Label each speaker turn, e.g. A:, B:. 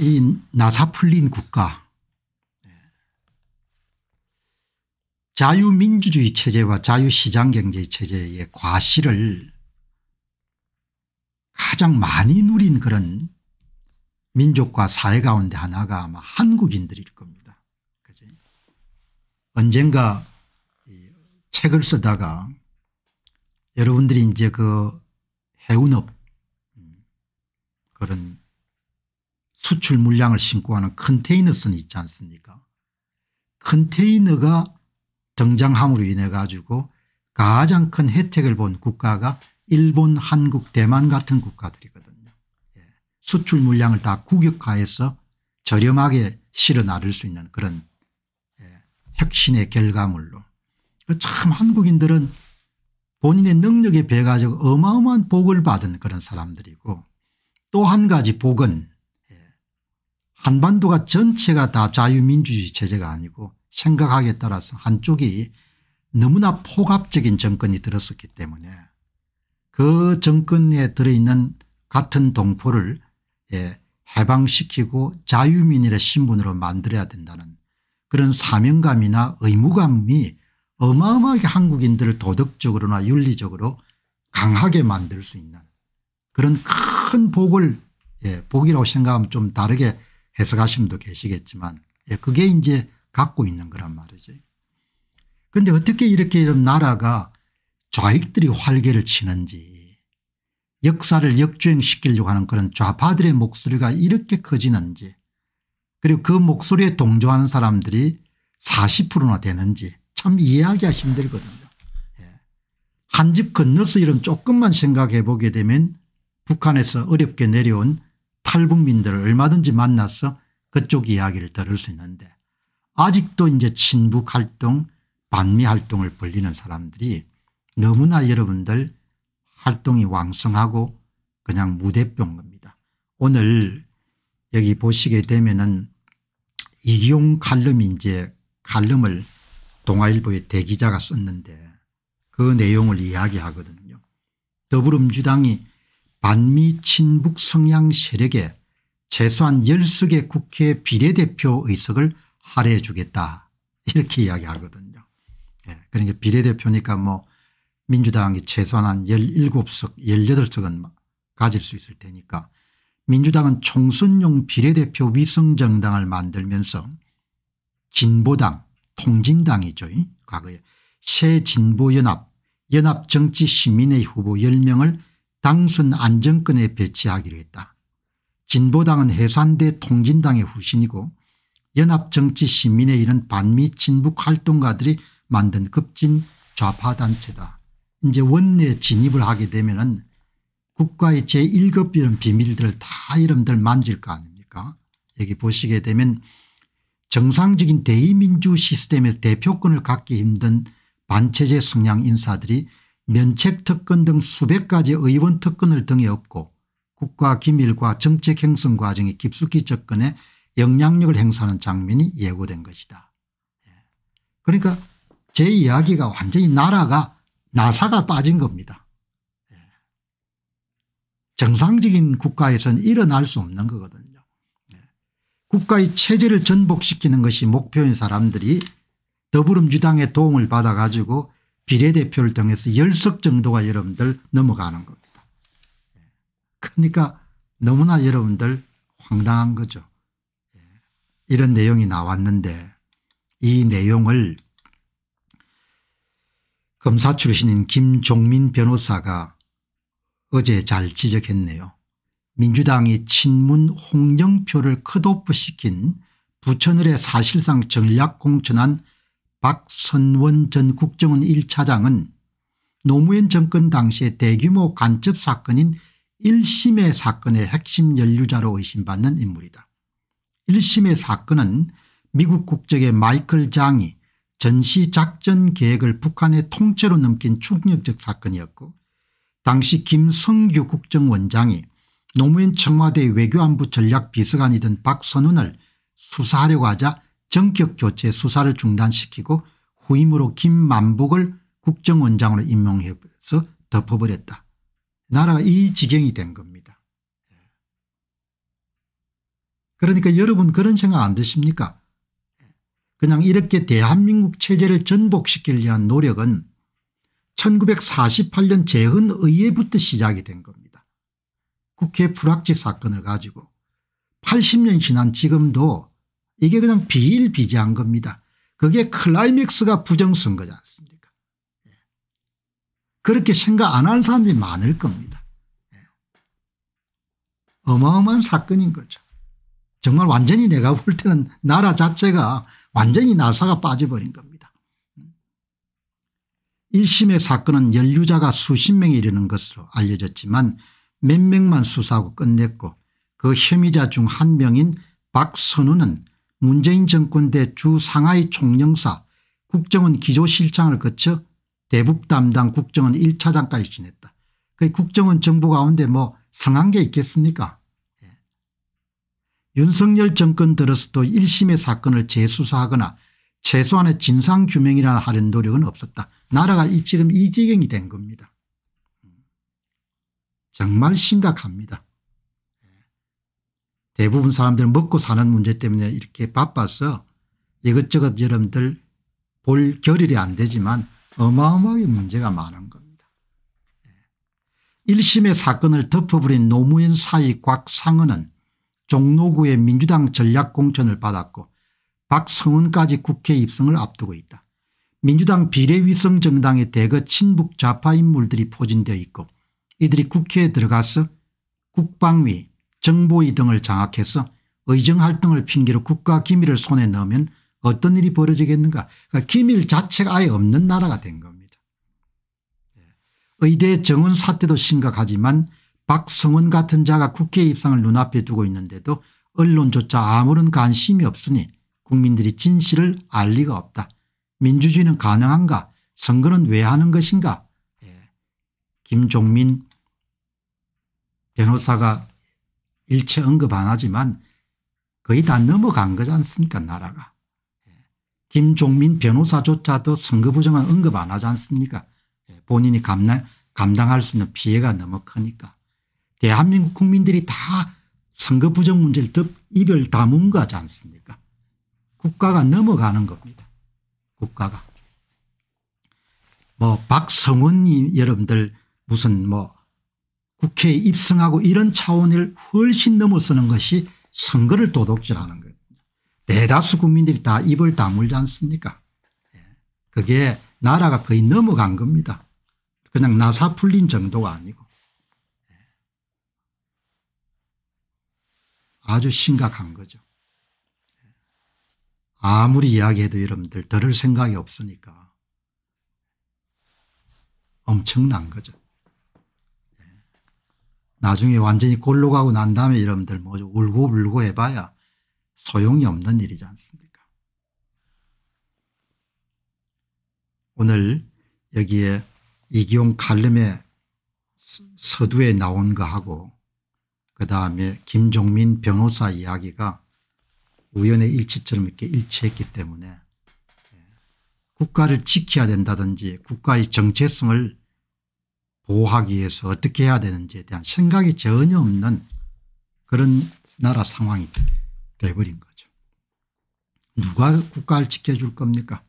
A: 이 나사풀린 국가 자유민주주의 체제와 자유시장경제 체제의 과실을 가장 많이 누린 그런 민족과 사회 가운데 하나가 아마 한국인들일 겁니다. 그치? 언젠가 책을 쓰다가 여러분들이 이제 그 해운업 음, 그런 수출 물량을 신고하는 컨테이너선 있지 않습니까 컨테이너가 등장함으로 인해 가지고 가장 큰 혜택을 본 국가가 일본 한국 대만 같은 국가들이거든요. 예. 수출 물량을 다 국역화해서 저렴하게 실어 나를 수 있는 그런 예, 혁신의 결과물로 참 한국인들은 본인의 능력에 배가지고 어마어마한 복을 받은 그런 사람들이고 또 한 가지 복은 한반도가 전체가 다 자유민주주의 체제가 아니고 생각하기에 따라서 한쪽이 너무나 폭압적인 정권이 들었었기 때문에 그 정권에 들어있는 같은 동포를 예, 해방시키고 자유민일의 신분으로 만들어야 된다는 그런 사명감이나 의무감이 어마어마하게 한국인들을 도덕적으로나 윤리적으로 강하게 만들 수 있는 그런 큰 복을 예, 복이라고 생각하면 좀 다르게 해석하시는 분도 계시겠지만 예, 그게 이제 갖고 있는 거란 말이죠. 그런데 어떻게 이렇게 이런 나라가 좌익들이 활개를 치는지 역사를 역주행시키려고 하는 그런 좌파들의 목소리가 이렇게 커지는지 그리고 그 목소리에 동조하는 사람들이 40%나 되는지 참 이해하기가 힘들거든요. 예. 한집 건너서 이런 조금만 생각해 보게 되면 북한에서 어렵게 내려온 탈북민들을 얼마든지 만나서 그쪽 이야기를 들을 수 있는데 아직도 이제 친북 활동 반미 활동을 벌리는 사람들이 너무나 여러분들 활동이 왕성하고 그냥 무대병 겁니다. 오늘 여기 보시게 되면은 이용 칼럼이 이제 칼럼을 동아일보의 대기자가 썼는데 그 내용을 이야기하거든요. 더불어민주당이 반미 친북 성향 세력에 최소한 10석의 국회 비례대표 의석을 할애해 주겠다 이렇게 이야기하거든요. 예. 그러니까 비례대표니까 뭐 민주당이 최소한 한 17석 18석은 가질 수 있을 테니까 민주당은 총선용 비례대표 위성정당을 만들면서 진보당 통진당이죠 과거에 새진보연합 연합정치시민의 후보 10명을 당순 안정권에 배치하기로 했다. 진보당은 해산대 통진당의 후신이고 연합정치시민에 이른 반미 친북 활동가들이 만든 급진 좌파단체다. 이제 원내 진입을 하게 되면 은 국가의 제1급 이런 비밀들을 다 이름들 만질 거 아닙니까 여기 보시게 되면 정상적인 대의민주 시스템의 대표권을 갖기 힘든 반체제 성향 인사들이 면책특권 등 수백 가지 의원 특권을 등에 업고 국가 기밀과 정책 행성 과정에 깊숙이 접근해 영향력을 행사하는 장면이 예고된 것이다. 예. 그러니까 제 이야기가 완전히 나라가 나사가 빠진 겁니다. 예. 정상적인 국가에서는 일어날 수 없는 거거든요. 예. 국가의 체제를 전복시키는 것이 목표인 사람들이 더불어민주당의 도움을 받아 가지고 비례대표를 통해서 10석 정도가 여러분들 넘어가는 겁니다. 그러니까 너무나 여러분들 황당한 거죠. 예. 이런 내용이 나왔는데 이 내용을 검사 출신인 김종민 변호사가 어제 잘 지적했네요. 민주당이 친문 홍영표를 컷오프시킨 부천을의 사실상 전략공천한 박선원 전 국정원 1차장은 노무현 정권 당시의 대규모 간첩 사건인 1심의 사건의 핵심 연류자로 의심받는 인물이다. 1심의 사건은 미국 국적의 마이클 장이 전시작전 계획을 북한의 통째로 넘긴 충격적 사건이었고 당시 김성규 국정원장이 노무현 청와대 외교안보 전략비서관이던 박선원을 수사하려고 하자 정격 교체 수사를 중단시키고 후임으로 김만복을 국정원장으로 임명해서 덮어버렸다. 나라가 이 지경이 된 겁니다. 예. 그러니까 여러분 그런 생각 안 드십니까 예. 그냥 이렇게 대한민국 체제를 전복시키려 위한 노력은 1948년 재헌의회부터 시작이 된 겁니다. 국회 불확지 사건을 가지고 80년 지난 지금도 이게 그냥 비일비재한 겁니다. 그게 클라이맥스가 부정선거지 않습니까 예. 그렇게 생각 안 하는 사람들이 많을 겁니다. 예. 어마어마한 사건인 거죠. 정말 완전히 내가 볼 때는 나라 자체가 완전히 나사가 빠져버린 겁니다. 1심의 음. 사건은 연류자가 수십 명에 이르는 것으로 알려졌지만 몇 명만 수사하고 끝냈고 그 혐의자 중 한 명인 박선우는 문재인 정권 대주 상하이 총영사 국정원 기조실장을 거쳐 대북 담당 국정원 1차장까지 지냈다. 그 국정원 정부 가운데 뭐 성한 게 있겠습니까 예. 윤석열 정권 들어서도 1심의 사건을 재수사하거나 최소한의 진상규명이라 하는 노력은 없었다. 나라가 이 지금 이 지경이 된 겁니다. 음. 정말 심각합니다. 대부분 사람들은 먹고 사는 문제 때문에 이렇게 바빠서 이것저것 여러분들 볼 결일이 안 되지만 어마어마하게 문제가 많은 겁니다. 1심의 예. 사건을 덮어버린 노무현 사이 곽상은은 종로구의 민주당 전략공천을 받았고 박성은까지 국회 입성을 앞두고 있다. 민주당 비례위성 정당의 대거 친북 좌파 인물들이 포진되어 있고 이들이 국회에 들어가서 국방위 정보위 등을 장악해서 의정활동을 핑계로 국가기밀을 손에 넣으면 어떤 일이 벌어지겠는가 그러니까 기밀 자체가 아예 없는 나라가 된 겁니다. 예. 의대 정원 사태도 심각하지만 박성원 같은 자가 국회 입상을 눈앞에 두고 있는데도 언론조차 아무런 관심이 없으니 국민들이 진실을 알 리가 없다. 민주주의는 가능한가 선거는 왜 하는 것인가 예. 김종민 변호사가 일체 언급 안 하지만 거의 다 넘어간 거지 않습니까 나라가. 예. 김종민 변호사조차도 선거 부정한 언급 안 하지 않습니까 예. 본인이 감당, 감당할 수 있는 피해가 너무 크니까. 대한민국 국민들이 다 선거 부정 문제를 덮 이별 다문 거지 않습니까 국가가 넘어가는 겁니다. 국가가. 뭐박성원님 여러분들 무슨 뭐 국회에 입성하고 이런 차원을 훨씬 넘어서는 것이 선거를 도덕질하는 거예요. 대다수 국민들이 다 입을 다물지 않습니까 예. 그게 나라가 거의 넘어간 겁니다. 그냥 나사 풀린 정도가 아니고 예. 아주 심각한 거죠. 예. 아무리 이야기해도 여러분들 들을 생각이 없으니까 엄청난 거죠. 나중에 완전히 골로 가고 난 다음에 여러분들 뭐 울고 불고 해봐야 소용이 없는 일이지 않습니까 오늘 여기에 이기용 칼럼에 서두에 나온 거하고 그 다음에 김종민 변호사 이야기가 우연의 일치처럼 이렇게 일치했기 때문에 예, 국가를 지켜야 된다든지 국가의 정체성을 보호하기 위해서 어떻게 해야 되는지에 대한 생각이 전혀 없는 그런 나라 상황이 돼버린 거죠. 누가 국가를 지켜줄 겁니까?